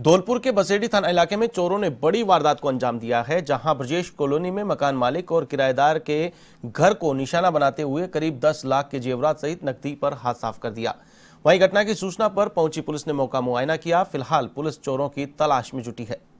धौलपुर के बसेडी थाना इलाके में चोरों ने बड़ी वारदात को अंजाम दिया है जहां ब्रजेश कॉलोनी में मकान मालिक और किराएदार के घर को निशाना बनाते हुए करीब 10 लाख के जेवरात सहित नकदी पर हाथ साफ कर दिया वहीं घटना की सूचना पर पहुंची पुलिस ने मौका मुआयना किया फिलहाल पुलिस चोरों की तलाश में जुटी है